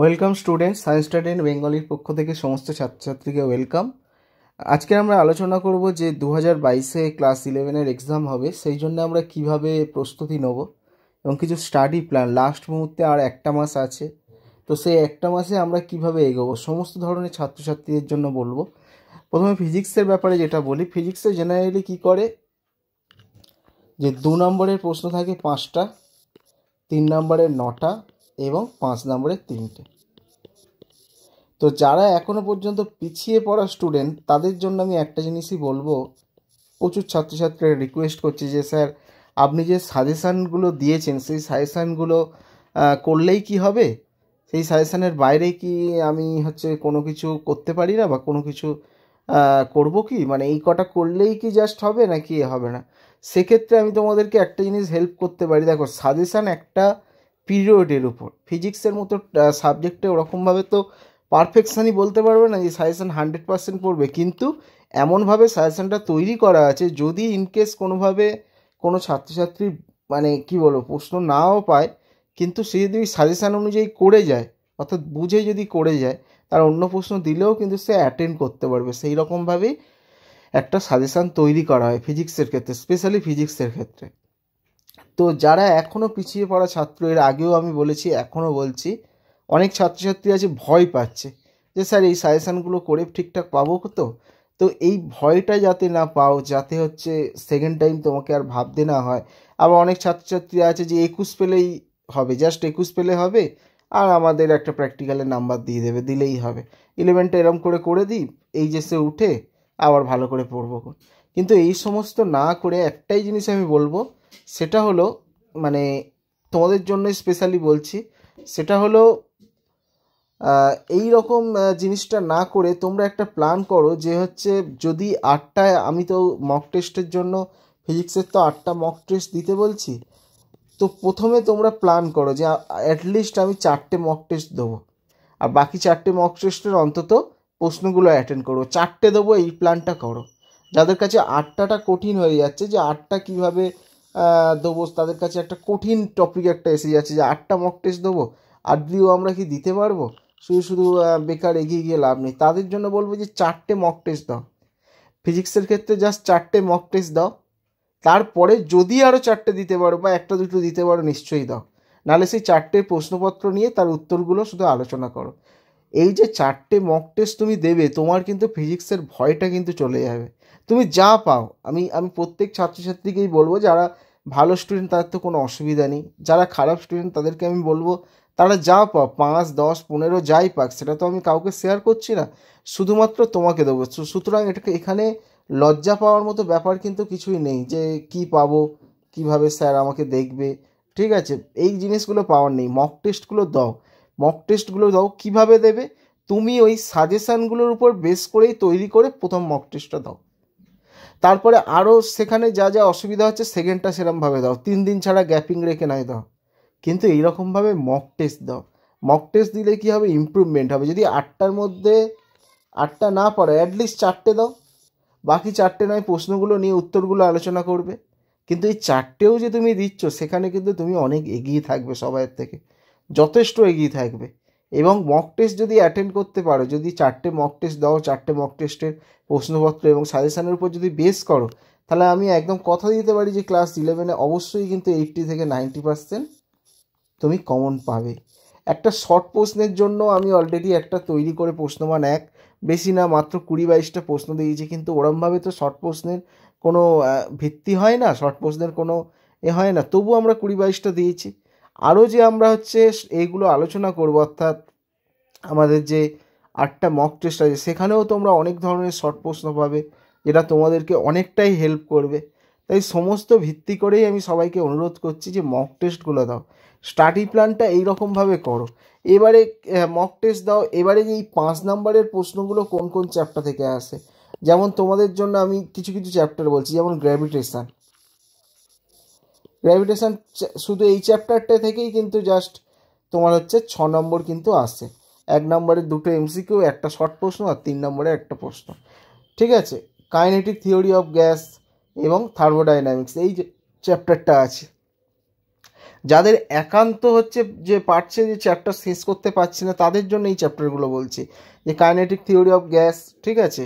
welcome student science student বেঙ্গলির পক্ষ থেকে সমস্ত ছাত্রছাত্রীকে ওয়েলকাম আজকে আমরা আলোচনা করব যে দু হাজার বাইশে ক্লাস ইলেভেনের এক্সাম হবে সেই জন্য আমরা কিভাবে প্রস্তুতি নেব এবং কিছু স্টাডি প্ল্যান লাস্ট মুহূর্তে আর একটা মাস আছে তো সেই একটা মাসে আমরা কিভাবে এগোবো সমস্ত ধরনের ছাত্রছাত্রীদের জন্য বলবো প্রথমে ফিজিক্সের ব্যাপারে যেটা বলি ফিজিক্সে জেনারেলি কি করে যে দু নম্বরের প্রশ্ন থাকে পাঁচটা তিন নম্বরের নটা এবং পাঁচ নম্বরের তিনটে তো যারা এখনও পর্যন্ত পিছিয়ে পড়া স্টুডেন্ট তাদের জন্য আমি একটা জিনিসই বলবো প্রচুর ছাত্রছাত্রীরা রিকোয়েস্ট করছে যে স্যার আপনি যে সাজেশানগুলো দিয়েছেন সেই সাজেশানগুলো করলেই কি হবে সেই সাজেশানের বাইরে কি আমি হচ্ছে কোনো কিছু করতে পারি না বা কোনো কিছু করব কি মানে এই কটা করলেই কি জাস্ট হবে নাকি হবে না সেক্ষেত্রে আমি তোমাদেরকে একটা জিনিস হেল্প করতে পারি দেখো সাজেশান একটা পিরিয়ডের উপর ফিজিক্সের মতো সাবজেক্টে ওরকমভাবে তো পারফেকশানই বলতে পারবে না যে সাজেশান হান্ড্রেড পার্সেন্ট পড়বে কিন্তু এমনভাবে সাজেশানটা তৈরি করা আছে যদি ইনকেস কোনোভাবে কোনো ছাত্রছাত্রী মানে কি বলবো প্রশ্ন নাও পায় কিন্তু সে যদি ওই সাজেশান অনুযায়ী করে যায় অর্থাৎ বুঝে যদি করে যায় তার অন্য প্রশ্ন দিলেও কিন্তু সে অ্যাটেন্ড করতে পারবে সেই রকমভাবেই একটা সাজেশান তৈরি করা হয় ফিজিক্সের ক্ষেত্রে স্পেশালি ফিজিক্সের ক্ষেত্রে তো যারা এখনও পিছিয়ে পড়া ছাত্র এর আগেও আমি বলেছি এখনও বলছি অনেক ছাত্রছাত্রী আছে ভয় পাচ্ছে যে স্যার এই সাজেশানগুলো করে ঠিকঠাক পাবো তো তো এই ভয়টা যাতে না পাও যাতে হচ্ছে সেকেন্ড টাইম তোমাকে আর ভাবতে না হয় আবার অনেক ছাত্রছাত্রী আছে যে একুশ পেলেই হবে জাস্ট একুশ পেলে হবে আর আমাদের একটা প্র্যাকটিক্যালের নাম্বার দিয়ে দেবে দিলেই হবে ইলেভেনটা এরম করে করে দিই এই যে সে উঠে আবার ভালো করে পড়বো কিন্তু এই সমস্ত না করে একটাই জিনিস আমি বলবো সেটা হলো মানে তোমাদের জন্য স্পেশালি বলছি সেটা হলো এই রকম জিনিসটা না করে তোমরা একটা প্ল্যান করো যে হচ্ছে যদি আটটায় আমি তো মক টেস্টের জন্য ফিজিক্সের তো আটটা মক টেস্ট দিতে বলছি তো প্রথমে তোমরা প্ল্যান করো যে অ্যাটলিস্ট আমি চারটে মক টেস্ট দেবো আর বাকি চারটে মক টেস্টের অন্তত প্রশ্নগুলো অ্যাটেন্ড করবো চারটে দেবো এই প্ল্যানটা করো যাদের কাছে আটটাটা কঠিন হয়ে যাচ্ছে যে আটটা কিভাবে দেবো তাদের কাছে একটা কঠিন টপিক একটা এসে যাচ্ছে যে আটটা মক টেস্ট দেবো আর দিয়েও আমরা কি দিতে পারবো শুধু শুধু বেকার এগিয়ে গিয়ে লাভ নেই তাদের জন্য বলবো যে চারটে মক টেস্ট দাও ফিজিক্সের ক্ষেত্রে জাস্ট চারটে মক টেস্ট দাও তারপরে যদি আরও চারটে দিতে পারো বা একটা দুটো দিতে পারো নিশ্চয়ই দাও নাহলে সেই চারটে প্রশ্নপত্র নিয়ে তার উত্তরগুলো শুধু আলোচনা করো এই যে চারটে মক টেস্ট তুমি দেবে তোমার কিন্তু ফিজিক্সের ভয়টা কিন্তু চলে যাবে তুমি যা পাও আমি আমি প্রত্যেক ছাত্রছাত্রীকেই বলবো যারা ভালো স্টুডেন্ট তাদের তো কোনো অসুবিধা নেই যারা খারাপ স্টুডেন্ট তাদেরকে আমি বলবো তারা যা পাও পাঁচ দশ পনেরো যাই পাক সেটা তো আমি কাউকে শেয়ার করছি না শুধুমাত্র তোমাকে দেবো সুতরাং এটাকে এখানে লজ্জা পাওয়ার মতো ব্যাপার কিন্তু কিছুই নেই যে কি পাবো কিভাবে স্যার আমাকে দেখবে ঠিক আছে এই জিনিসগুলো পাওয়ার নেই মক টেস্টগুলো দাও মক টেস্টগুলো দাও কিভাবে দেবে তুমি ওই সাজেশানগুলোর উপর বেস করেই তৈরি করে প্রথম মক টেস্টটা দাও তারপরে আরও সেখানে যা যা অসুবিধা হচ্ছে সেকেন্ডটা সেরমভাবে দাও তিন দিন ছাড়া গ্যাপিং রেখে নাই দাও কিন্তু এইরকমভাবে মক টেস্ট দাও মক টেস্ট দিলে কি হবে ইম্প্রুভমেন্ট হবে যদি আটটার মধ্যে আটটা না পারো অ্যাটলিস্ট চারটে দাও বাকি চারটে নয় প্রশ্নগুলো নিয়ে উত্তরগুলো আলোচনা করবে কিন্তু এই চারটেও যে তুমি দিচ্ছ সেখানে কিন্তু তুমি অনেক এগিয়ে থাকবে সবাইয়ের থেকে যথেষ্ট এগিয়ে থাকবে এবং মক টেস্ট যদি অ্যাটেন্ড করতে পারো যদি চারটে মক টেস্ট দাও চারটে মক টেস্টের প্রশ্নপত্র এবং সাজেশানের উপর যদি বেস করো তাহলে আমি একদম কথা দিতে পারি যে ক্লাস ইলেভেনে অবশ্যই কিন্তু এইটটি থেকে নাইনটি পার্সেন্ট তুমি কমন পাবে একটা শর্ট প্রশ্নের জন্য আমি অলরেডি একটা তৈরি করে প্রশ্নমান এক বেশি না মাত্র কুড়ি বাইশটা প্রশ্ন দিয়েছি কিন্তু ওরমভাবে তো শর্ট প্রশ্নের কোনো ভিত্তি হয় না শর্ট প্রশ্নের কোনো এ হয় না তবু আমরা কুড়ি বাইশটা দিয়েছি আরও যে আমরা হচ্ছে এইগুলো আলোচনা করব অর্থাৎ আমাদের যে আটটা মক টেস্ট আছে সেখানেও তোমরা অনেক ধরনের শর্ট প্রশ্ন পাবে যেটা তোমাদেরকে অনেকটাই হেল্প করবে তাই সমস্ত ভিত্তি করেই আমি সবাইকে অনুরোধ করছি যে মক টেস্টগুলো দাও স্টাডি প্ল্যানটা এইরকমভাবে করো এবারে মক টেস্ট দাও এবারে যে এই পাঁচ নাম্বারের প্রশ্নগুলো কোন কোন চ্যাপ্টার থেকে আসে যেমন তোমাদের জন্য আমি কিছু কিছু চ্যাপ্টার বলছি যেমন গ্র্যাভিটেশান গ্র্যাভিটেশান শুধু এই চ্যাপ্টারটা থেকেই কিন্তু জাস্ট তোমার হচ্ছে ছ নম্বর কিন্তু আসে এক নম্বরে দুটো এমসিকিউ একটা শর্ট প্রশ্ন আর তিন নম্বরে একটা প্রশ্ন ঠিক আছে কাইনেটিক থিওরি অফ গ্যাস এবং থার্মোডাইনামিক্স এই যে চ্যাপ্টারটা আছে যাদের একান্ত হচ্ছে যে পারছে যে চ্যাপ্টার শেষ করতে পারছে না তাদের জন্য এই চ্যাপ্টারগুলো বলছি যে কাইনেটিক থিওরি অফ গ্যাস ঠিক আছে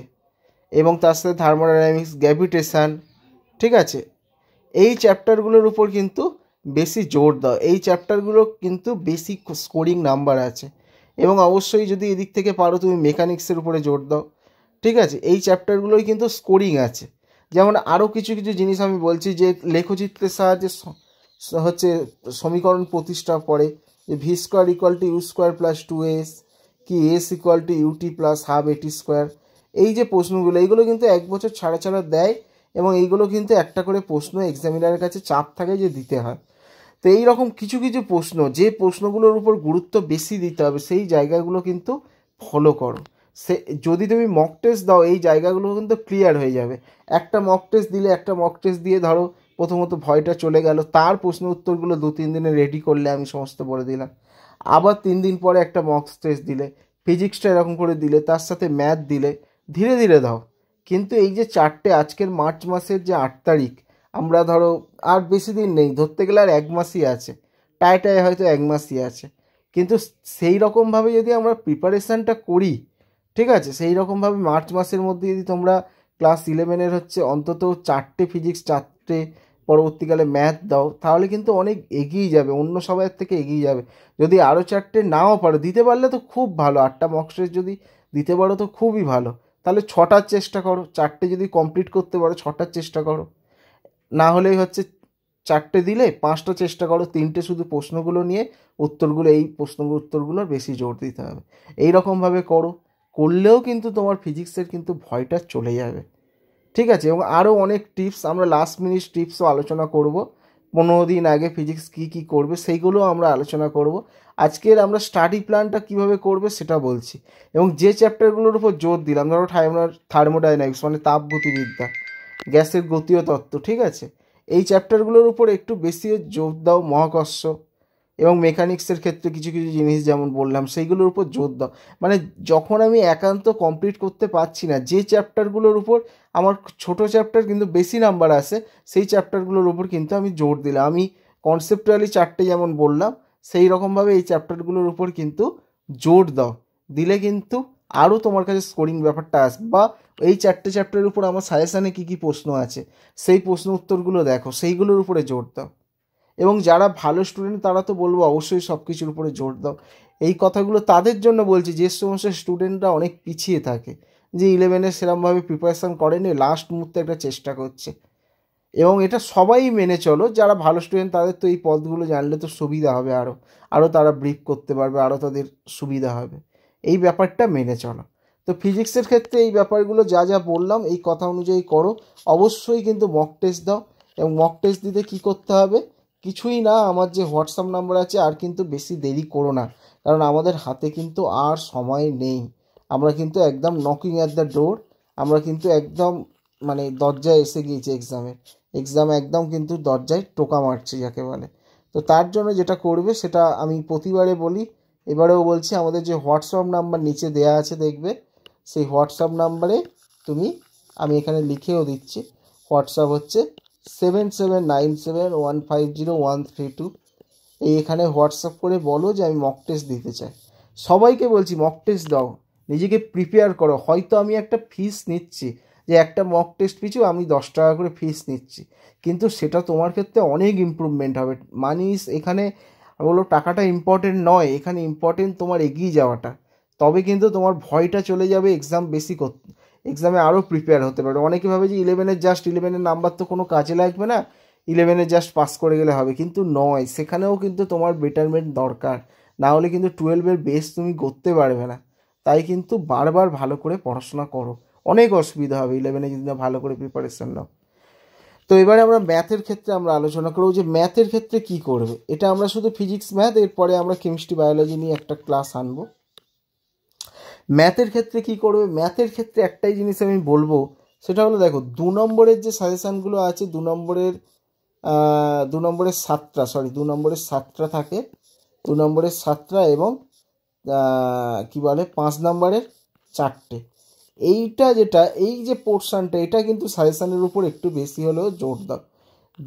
এবং তার সাথে থার্মোডাইনামিক্স গ্র্যাভিটেশান ঠিক আছে এই চ্যাপ্টারগুলোর উপর কিন্তু বেশি জোর দাও এই চ্যাপ্টারগুলো কিন্তু বেশি স্কোরিং নাম্বার আছে এবং অবশ্যই যদি এদিক থেকে পারো তুমি মেকানিক্সের উপরে জোর দাও ঠিক আছে এই চ্যাপ্টারগুলোই কিন্তু স্কোরিং আছে যেমন আরও কিছু কিছু জিনিস আমি বলছি যে লেখচিত্রের সাহায্যে হচ্ছে সমীকরণ প্রতিষ্ঠা করে যে v square equal to u square plus two s কি s equal to u t plus half a t square এই যে প্রশ্নগুলো এইগুলো কিন্তু এক বছর ছাড়া ছাড়া দেয় এবং এইগুলো কিন্তু একটা করে প্রশ্ন এক্সামিনারের কাছে চাপ থাকে যে দিতে হয় তো এই রকম কিছু কিছু প্রশ্ন যে প্রশ্নগুলোর উপর গুরুত্ব বেশি দিতে হবে সেই জায়গাগুলো কিন্তু ফলো করো সে যদি তুমি মক টেস্ট দাও এই জায়গাগুলো কিন্তু ক্লিয়ার হয়ে যাবে একটা মক টেস্ট দিলে একটা মক টেস্ট দিয়ে ধরো প্রথমত ভয়টা চলে গেল তার প্রশ্ন উত্তরগুলো দু তিন দিনে রেডি করলে আমি সমস্ত বলে দিলাম আবার তিন দিন পরে একটা মক টেস্ট দিলে ফিজিক্সটা এরকম করে দিলে তার সাথে ম্যাথ দিলে ধীরে ধীরে দাও কিন্তু এই যে চারটে আজকের মার্চ মাসের যে আট তারিখ আমরা ধরো আর বেশি দিন নেই ধরতে গেলে আর এক মাসই আছে টায় হয়তো এক মাসই আছে কিন্তু সেই রকমভাবে যদি আমরা প্রিপারেশানটা করি ঠিক আছে সেই রকমভাবে মার্চ মাসের মধ্যে যদি তোমরা ক্লাস ইলেভেনের হচ্ছে অন্তত চারটে ফিজিক্স চারটে পরবর্তীকালে ম্যাথ দাও তাহলে কিন্তু অনেক এগিয়ে যাবে অন্য সবাইয়ের থেকে এগিয়ে যাবে যদি আরও চারটে নাও পারো দিতে পারলে তো খুব ভালো আটটা মক্সের যদি দিতে পারো তো খুবই ভালো তাহলে ছটার চেষ্টা করো চারটে যদি কমপ্লিট করতে পারো ছটার চেষ্টা করো না হলেই হচ্ছে চারটে দিলে পাঁচটা চেষ্টা করো তিনটে শুধু প্রশ্নগুলো নিয়ে উত্তরগুলো এই প্রশ্নগুলো উত্তরগুলোর বেশি জোর দিতে হবে এই রকমভাবে করো করলেও কিন্তু তোমার ফিজিক্সের কিন্তু ভয়টা চলে যাবে ঠিক আছে এবং আরও অনেক টিপস আমরা লাস্ট মিনিট টিপসও আলোচনা করবো পনেরো দিন আগে ফিজিক্স কি কি করবে সেইগুলো আমরা আলোচনা করব আজকের আমরা স্টাডি প্ল্যানটা কিভাবে করবে সেটা বলছি এবং যে চ্যাপ্টারগুলোর উপর জোর দিলাম ধরো থার্মোডাইনামিক্স মানে তাপগতিবিদ্যা গ্যাসের গতীয় তত্ত্ব ঠিক আছে এই চ্যাপ্টারগুলোর উপর একটু বেশি জোর দাও মহাকর্ষ এবং মেকানিক্সের ক্ষেত্রে কিছু কিছু জিনিস যেমন বললাম সেইগুলোর উপর জোর দাও মানে যখন আমি একান্ত কমপ্লিট করতে পারছি না যে চ্যাপ্টারগুলোর উপর আমার ছোট চ্যাপ্টার কিন্তু বেশি নাম্বার আসে সেই চ্যাপ্টারগুলোর উপর কিন্তু আমি জোর দিলাম আমি কনসেপ্টুয়ালি চারটে যেমন বললাম সেই রকমভাবে এই চ্যাপ্টারগুলোর উপর কিন্তু জোর দাও দিলে কিন্তু আরও তোমার কাছে স্কোরিং ব্যাপারটা আসবে বা এই চারটে চ্যাপ্টারের উপর আমার সাজেশানে কী কী প্রশ্ন আছে সেই প্রশ্ন উত্তরগুলো দেখো সেইগুলোর উপরে জোর দাও এবং যারা ভালো স্টুডেন্ট তারা তো বলবো অবশ্যই সব কিছুর উপরে জোর দাও এই কথাগুলো তাদের জন্য বলছি যে সমস্ত স্টুডেন্টরা অনেক পিছিয়ে থাকে যে ইলেভেনে সেরমভাবে প্রিপারেশান করেনি লাস্ট মুহূর্তে একটা চেষ্টা করছে এবং এটা সবাই মেনে চলো যারা ভালো স্টুডেন্ট তাদের তো এই পদগুলো জানলে তো সুবিধা হবে আরও আরও তারা ব্রিফ করতে পারবে আরও তাদের সুবিধা হবে এই ব্যাপারটা মেনে চলো তো ফিজিক্সের ক্ষেত্রে এই ব্যাপারগুলো যা যা বললাম এই কথা অনুযায়ী করো অবশ্যই কিন্তু মক টেস্ট দাও এবং মক টেস্ট দিতে কি করতে হবে কিছুই না আমার যে হোয়াটসঅ্যাপ নাম্বার আছে আর কিন্তু বেশি দেরি করো না কারণ আমাদের হাতে কিন্তু আর সময় নেই আমরা কিন্তু একদম নকিং অ্যাট দ্য ডোর আমরা কিন্তু একদম মানে দরজায় এসে গিয়েছি এক্সামে এক্সাম একদম কিন্তু দরজায় টোকা মারছে যাকে বলে তো তার জন্য যেটা করবে সেটা আমি প্রতিবারে বলি এবারেও বলছি আমাদের যে হোয়াটসঅ্যাপ নাম্বার নিচে দেয়া আছে দেখবে সেই হোয়াটসঅ্যাপ নাম্বারে তুমি আমি এখানে লিখেও দিচ্ছি হোয়াটসঅ্যাপ হচ্ছে seven seven nine seven one five zero one three two এই এখানে হোয়াটসঅ্যাপ করে বলো যে আমি মক টেস্ট দিতে চাই সবাইকে বলছি মক টেস্ট দাও নিজেকে প্রিপেয়ার করো হয়তো আমি একটা ফিস নিচ্ছি যে একটা মক টেস্ট পিছু আমি দশ টাকা করে ফিস নিচ্ছি কিন্তু সেটা তোমার ক্ষেত্রে অনেক ইম্প্রুভমেন্ট হবে মানিস এখানে বললো টাকাটা ইম্পর্টেন্ট নয় এখানে ইম্পর্টেন্ট তোমার এগিয়ে যাওয়াটা তবে কিন্তু তোমার ভয়টা চলে যাবে এক্সাম বেশি করতে এক্সামে আরও প্রিপেয়ার হতে পারে অনেকে ভাবে যে ইলেভেনের জাস্ট ইলেভেনের নাম্বার তো কোনো কাজে লাগবে না ইলেভেনে জাস্ট পাস করে গেলে হবে কিন্তু নয় সেখানেও কিন্তু তোমার বেটারমেন্ট দরকার না হলে কিন্তু টুয়েলভের বেস তুমি করতে পারবে না তাই কিন্তু বারবার ভালো করে পড়াশোনা করো অনেক অসুবিধা হবে ইলেভেনে যদি না ভালো করে প্রিপারেশন নাও তো এবারে আমরা ম্যাথের ক্ষেত্রে আমরা আলোচনা করবো যে ম্যাথের ক্ষেত্রে কি করবে এটা আমরা শুধু ফিজিক্স ম্যাথ এরপরে আমরা কেমিস্ট্রি বায়োলজি নিয়ে একটা ক্লাস আনবো ম্যাথের ক্ষেত্রে কি করবে ম্যাথের ক্ষেত্রে একটাই জিনিস আমি বলবো সেটা হলো দেখো দু নম্বরের যে সাজেশানগুলো আছে দু নম্বরের দু নম্বরের সাতটা সরি দু নম্বরের সাতটা থাকে দু নম্বরের সাতটা এবং কি বলে পাঁচ নাম্বারের চারটে এইটা যেটা এই যে পোর্শানটা এটা কিন্তু সাজেশানের উপর একটু বেশি হলেও জোর দাও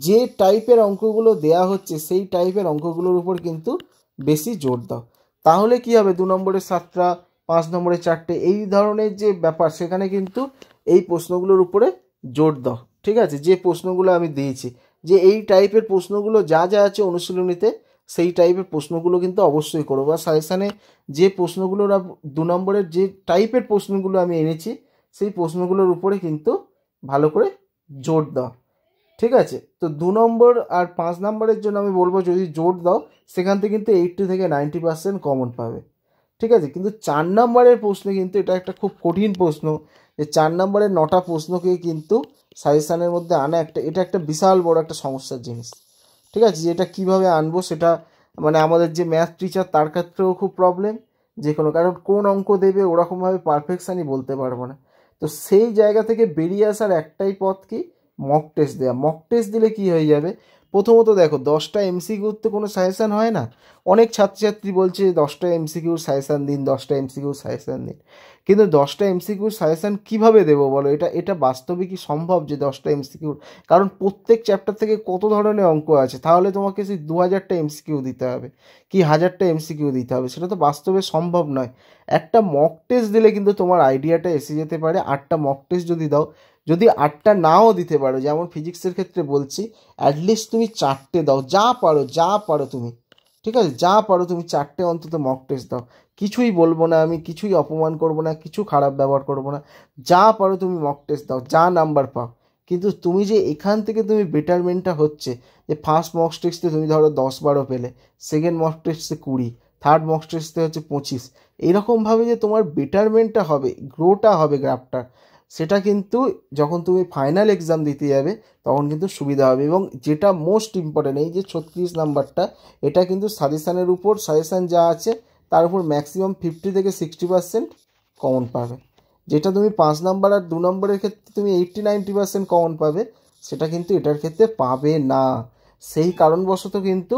যে টাইপের অঙ্কগুলো দেয়া হচ্ছে সেই টাইপের অঙ্কগুলোর উপর কিন্তু বেশি জোর দাও তাহলে কি হবে দু নম্বরের সাতটা পাঁচ নম্বরে চারটে এই ধরনের যে ব্যাপার সেখানে কিন্তু এই প্রশ্নগুলোর উপরে জোর দাও ঠিক আছে যে প্রশ্নগুলো আমি দিয়েছি যে এই টাইপের প্রশ্নগুলো যা যা আছে অনুশীলনীতে সেই টাইপের প্রশ্নগুলো কিন্তু অবশ্যই করো বা সাজেশানে যে প্রশ্নগুলোর দু নম্বরের যে টাইপের প্রশ্নগুলো আমি এনেছি সেই প্রশ্নগুলোর উপরে কিন্তু ভালো করে জোর দাও ঠিক আছে তো দু নম্বর আর পাঁচ নম্বরের জন্য আমি বলবো যদি জোর দাও সেখান থেকে কিন্তু এইটটি থেকে নাইনটি পার্সেন্ট কমন পাবে ঠিক আছে কিন্তু চার নম্বরের প্রশ্নে কিন্তু এটা একটা খুব কঠিন প্রশ্ন যে চার নম্বরের নটা প্রশ্নকে কিন্তু সাজেশানের মধ্যে আনা একটা এটা একটা বিশাল বড় একটা সমস্যার জিনিস ঠিক আছে যেটা কিভাবে আনবো সেটা মানে আমাদের যে ম্যাথ টিচার তার ক্ষেত্রেও খুব প্রবলেম যে কোনো কারণ কোন অঙ্ক দেবে ওরকমভাবে পারফেকশানই বলতে পারবো না তো সেই জায়গা থেকে বেরিয়ে আসার একটাই পথ কি মক টেস্ট দেওয়া মক টেস্ট দিলে কি হয়ে যাবে প্রথমত দেখো দশটা তো কোনো সাজেশান হয় না অনেক ছাত্রছাত্রী বলছে দশটা এমসিকিউর সাজেশান দিন দশটা এমসিকিউর সাজেশান দিন কিন্তু দশটা এমসিকিউর সাজেশান কীভাবে দেবো বলো এটা এটা বাস্তবে কি সম্ভব যে দশটা এমসিকিউর কারণ প্রত্যেক চ্যাপ্টার থেকে কত ধরনের অঙ্ক আছে তাহলে তোমাকে সেই দু হাজারটা এমসিকিউ দিতে হবে কি হাজারটা এমসিকিউ দিতে হবে সেটা তো বাস্তবে সম্ভব নয় একটা মক টেস্ট দিলে কিন্তু তোমার আইডিয়াটা এসে যেতে পারে আটটা মক টেস্ট যদি দাও যদি আটটা নাও দিতে পারো যেমন ফিজিক্সের ক্ষেত্রে বলছি অ্যাটলিস্ট তুমি চারটে দাও যা পারো যা পারো তুমি ঠিক আছে যা পারো তুমি চারটে অন্তত মক টেস্ট দাও কিছুই বলবো না আমি কিছুই অপমান করব না কিছু খারাপ ব্যবহার করব না যা পারো তুমি মক টেস্ট দাও যা নাম্বার পাও কিন্তু তুমি যে এখান থেকে তুমি বেটারমেন্টটা হচ্ছে যে ফার্স্ট মক টেস্টে তুমি ধরো দশ বারো পেলে সেকেন্ড মক টেস্টে কুড়ি থার্ড মক টেস্টে হচ্ছে পঁচিশ এরকমভাবে যে তোমার বেটারমেন্টটা হবে গ্রোটা হবে গ্রাফটার সেটা কিন্তু যখন তুমি ফাইনাল এক্সাম দিতে যাবে তখন কিন্তু সুবিধা হবে এবং যেটা মোস্ট ইম্পর্টেন্ট এই যে ছত্রিশ নাম্বারটা এটা কিন্তু সাজেশানের উপর সাজেশান যা আছে তার উপর ম্যাক্সিমাম ফিফটি থেকে সিক্সটি পার্সেন্ট কমন পাবে যেটা তুমি পাঁচ নাম্বার আর দু নম্বরের ক্ষেত্রে তুমি এইটটি নাইনটি পার্সেন্ট কমন পাবে সেটা কিন্তু এটার ক্ষেত্রে পাবে না সেই কারণবশত কিন্তু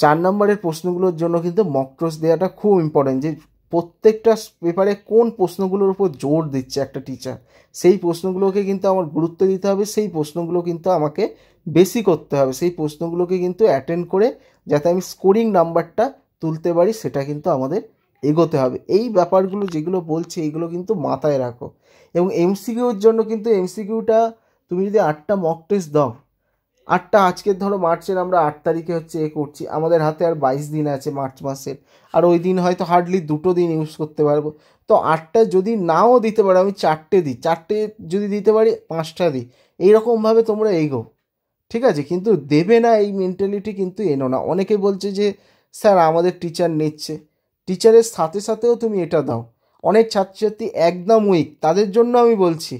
চার নম্বরের প্রশ্নগুলোর জন্য কিন্তু মক দেওয়াটা খুব ইম্পর্টেন্ট যে প্রত্যেকটা পেপারে কোন প্রশ্নগুলোর উপর জোর দিচ্ছে একটা টিচার সেই প্রশ্নগুলোকে কিন্তু আমার গুরুত্ব দিতে হবে সেই প্রশ্নগুলো কিন্তু আমাকে বেশি করতে হবে সেই প্রশ্নগুলোকে কিন্তু অ্যাটেন্ড করে যাতে আমি স্কোরিং নাম্বারটা তুলতে পারি সেটা কিন্তু আমাদের এগোতে হবে এই ব্যাপারগুলো যেগুলো বলছে এইগুলো কিন্তু মাথায় রাখো এবং এমসিকিউর জন্য কিন্তু এমসিকিউটা তুমি যদি আটটা মক টেস্ট দাও আটটা আজকের ধরো মার্চের আমরা আট তারিখে হচ্ছে এ করছি আমাদের হাতে আর বাইশ দিন আছে মার্চ মাসের আর ওই দিন হয়তো হার্ডলি দুটো দিন ইউজ করতে পারবো তো আটটা যদি নাও দিতে পারো আমি চারটে দিই চারটে যদি দিতে পারি পাঁচটা দিই এইরকমভাবে তোমরা এগো ঠিক আছে কিন্তু দেবে না এই মেন্টালিটি কিন্তু এনো না অনেকে বলছে যে স্যার আমাদের টিচার নিচ্ছে টিচারের সাথে সাথেও তুমি এটা দাও অনেক ছাত্রছাত্রী একদম উইক তাদের জন্য আমি বলছি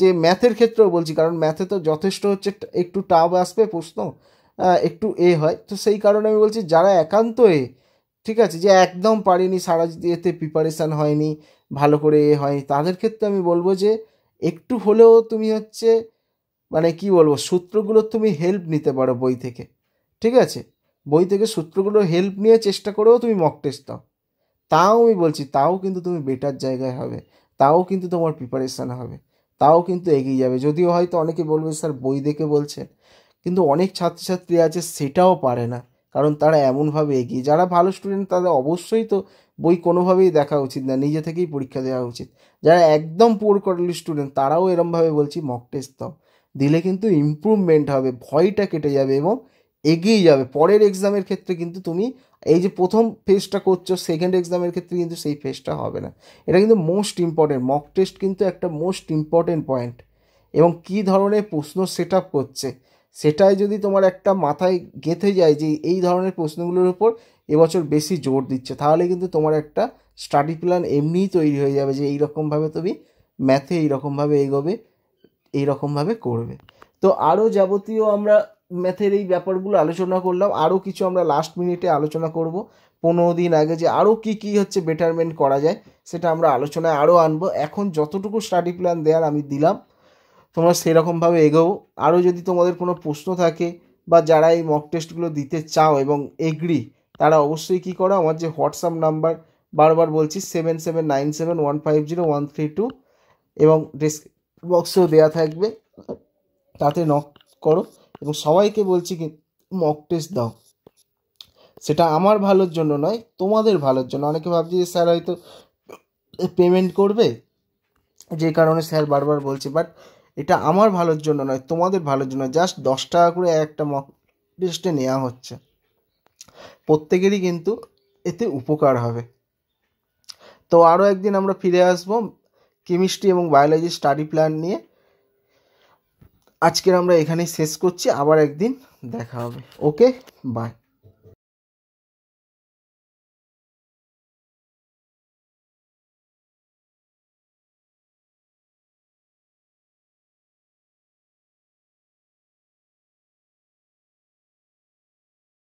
যে ম্যাথের ক্ষেত্রেও বলছি কারণ ম্যাথে তো যথেষ্ট হচ্ছে একটু টাফ আসবে প্রশ্ন একটু এ হয় তো সেই কারণে আমি বলছি যারা একান্ত এ ঠিক আছে যে একদম পারিনি সারা এতে প্রিপারেশান হয়নি ভালো করে এ হয়নি তাদের ক্ষেত্রে আমি বলবো যে একটু হলেও তুমি হচ্ছে মানে কি বলবো সূত্রগুলো তুমি হেল্প নিতে পারো বই থেকে ঠিক আছে বই থেকে সূত্রগুলো হেল্প নিয়ে চেষ্টা করেও তুমি মক টেস্ট দাও তাও আমি বলছি তাও কিন্তু তুমি বেটার জায়গায় হবে তাও কিন্তু তোমার প্রিপারেশান হবে তাও কিন্তু এগিয়ে যাবে যদিও হয়তো অনেকে বলবে স্যার বই দেখে বলছেন কিন্তু অনেক ছাত্রছাত্রী আছে সেটাও পারে না কারণ তারা এমনভাবে এগিয়ে যারা ভালো স্টুডেন্ট তাদের অবশ্যই তো বই কোনোভাবেই দেখা উচিত না নিজে থেকেই পরীক্ষা দেওয়া উচিত যারা একদম পোর করলি স্টুডেন্ট তারাও এরমভাবে বলছি মক টেস্ট দিলে কিন্তু ইম্প্রুভমেন্ট হবে ভয়টা কেটে যাবে এবং এগিয়ে যাবে পরের এক্সামের ক্ষেত্রে কিন্তু তুমি এই যে প্রথম ফেজটা করছো সেকেন্ড এক্সামের ক্ষেত্রে কিন্তু সেই ফেজটা হবে না এটা কিন্তু মোস্ট ইম্পর্টেন্ট মক টেস্ট কিন্তু একটা মোস্ট ইম্পর্টেন্ট পয়েন্ট এবং কি ধরনের প্রশ্ন সেট আপ করছে সেটাই যদি তোমার একটা মাথায় গেঁথে যায় যে এই ধরনের প্রশ্নগুলোর উপর এবছর বেশি জোর দিচ্ছে তাহলে কিন্তু তোমার একটা স্টাডি প্ল্যান এমনিই তৈরি হয়ে যাবে যে এইরকমভাবে তুমি ম্যাথে এইরকমভাবে এগোবে এইরকমভাবে করবে তো আরও যাবতীয় আমরা ম্যাথের এই ব্যাপারগুলো আলোচনা করলাম আরও কিছু আমরা লাস্ট মিনিটে আলোচনা করব পনেরো দিন আগে যে আরও কি কি হচ্ছে বেটারমেন্ট করা যায় সেটা আমরা আলোচনায় আরও আনবো এখন যতটুকু স্টাডি প্ল্যান দেওয়ার আমি দিলাম তোমরা সেরকমভাবে এগোবো আরও যদি তোমাদের কোনো প্রশ্ন থাকে বা যারা এই মক টেস্টগুলো দিতে চাও এবং এগ্রি তারা অবশ্যই কী করো আমার যে হোয়াটসঅ্যাপ নাম্বার বারবার বলছি seven seven nine seven one five zero one three two এবং ডেস্ক বক্সেও দেওয়া থাকবে তাতে নক করো এবং সবাইকে বলছি কি মক টেস্ট দাও সেটা আমার ভালোর জন্য নয় তোমাদের ভালোর জন্য অনেকে ভাবছি যে স্যার হয়তো পেমেন্ট করবে যে কারণে স্যার বারবার বলছে বাট এটা আমার ভালোর জন্য নয় তোমাদের ভালোর জন্য জাস্ট দশ টাকা করে একটা মক টেস্টে নেওয়া হচ্ছে প্রত্যেকেরই কিন্তু এতে উপকার হবে তো আরও একদিন আমরা ফিরে আসবো কেমিস্ট্রি এবং বায়োলজি স্টাডি প্ল্যান নিয়ে আজকের আমরা এখানেই শেষ করছি আবার একদিন দেখা হবে ওকে বাই